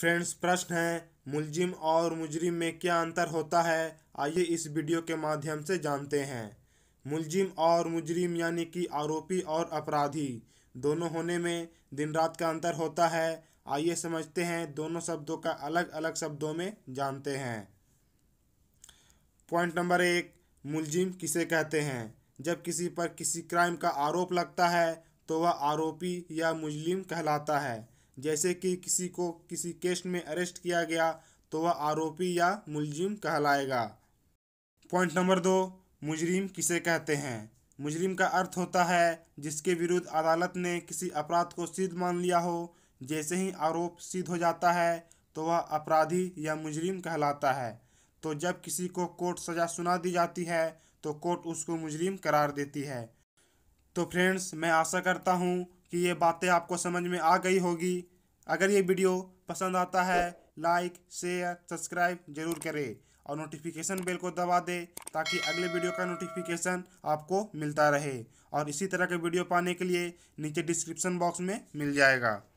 friends प्रश्न है मुलजिम और मुजरिम में क्या अंतर होता है आइए इस वीडियो के माध्यम से जानते हैं मुलजिम और मुजरिम यानी कि आरोपी और अपराधी दोनों होने में दिन रात का अंतर होता है आइए समझते हैं दोनों शब्दों का अलग अलग शब्दों में जानते हैं पॉइंट नंबर एक मुलजिम किसे कहते हैं जब किसी पर किसी क्राइम का आरोप लगता है तो वह आरोपी या मुजलिम कहलाता है जैसे कि किसी को किसी केस में अरेस्ट किया गया तो वह आरोपी या मुलजिम कहलाएगा पॉइंट नंबर दो मुजरिम किसे कहते हैं मुजरिम का अर्थ होता है जिसके विरुद्ध अदालत ने किसी अपराध को सिद्ध मान लिया हो जैसे ही आरोप सिद्ध हो जाता है तो वह अपराधी या मुजरिम कहलाता है तो जब किसी को कोर्ट सज़ा सुना दी जाती है तो कोर्ट उसको मुजरिम करार देती है तो फ्रेंड्स मैं आशा करता हूँ कि ये बातें आपको समझ में आ गई होगी अगर ये वीडियो पसंद आता है लाइक शेयर सब्सक्राइब जरूर करें और नोटिफिकेशन बेल को दबा दें ताकि अगले वीडियो का नोटिफिकेशन आपको मिलता रहे और इसी तरह के वीडियो पाने के लिए नीचे डिस्क्रिप्शन बॉक्स में मिल जाएगा